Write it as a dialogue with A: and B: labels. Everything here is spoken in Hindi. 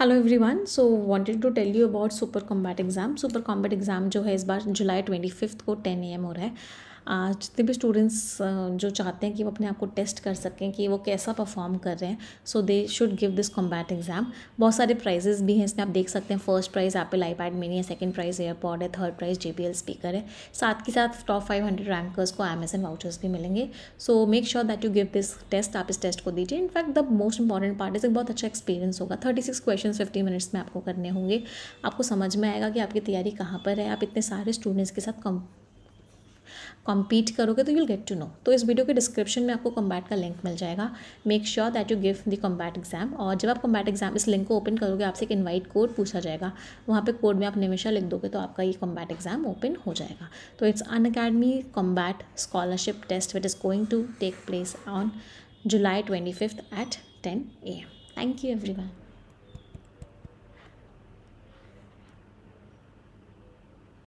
A: hello everyone so wanted to tell you about super combat exam super combat exam जो है इस बार जुलाई ट्वेंटी फिफ्थ को टेन ए एम हो रहा है जितने भी स्टूडेंट्स जो चाहते हैं कि वो अपने आप को टेस्ट कर सकें कि वो कैसा परफॉर्म कर रहे हैं so they should give this combat exam बहुत सारे प्राइजेज़ भी हैं इसमें आप देख सकते हैं फर्स्ट प्राइज़ आप आई पैड मिनी है सेकेंड प्राइज़ एयरपॉड है थर्ड प्राइज़ जे स्पीकर है साथ के साथ टॉप फाइव हंड्रेड रैंकर्स को एमेजन वाउचर्स भी मिलेंगे so make sure that you give this test आप इस टेस्ट को दीजिए in fact the most important part is एक बहुत अच्छा एक्सपीरियंस होगा thirty six question fifty minutes में आपको करने होंगे आपको समझ में आएगा कि आपकी तैयारी कहाँ पर है आप इतने सारे स्टूडेंट्स के साथ कम कॉम्पीट करोगे तो यूल गेट टू नो तो इस वीडियो के डिस्क्रिप्शन में आपको कॉम्बैट का लिंक मिल जाएगा make sure that you give the combat exam और जब आप कॉम्बैट एग्जाम इस लिंक को ओपन करोगे आपसे एक इन्वाइट कोड पूछा जाएगा वहाँ पर कोड में आप निमिशा लिख दोगे तो आपका ये कॉम्बैट एग्जाम ओपन हो जाएगा तो it's Unacademy combat scholarship test which is going to take place on July twenty fifth at ten a m thank you every one